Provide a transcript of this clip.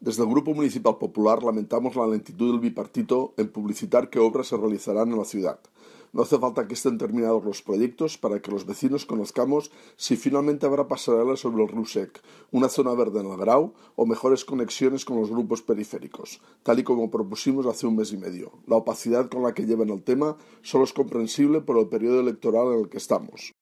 Desde el Grupo Municipal Popular lamentamos la lentitud del bipartito en publicitar qué obras se realizarán en la ciudad. No hace falta que estén terminados los proyectos para que los vecinos conozcamos si finalmente habrá pasarelas sobre el Rusec, una zona verde en la Grau o mejores conexiones con los grupos periféricos, tal y como propusimos hace un mes y medio. La opacidad con la que llevan el tema solo es comprensible por el periodo electoral en el que estamos.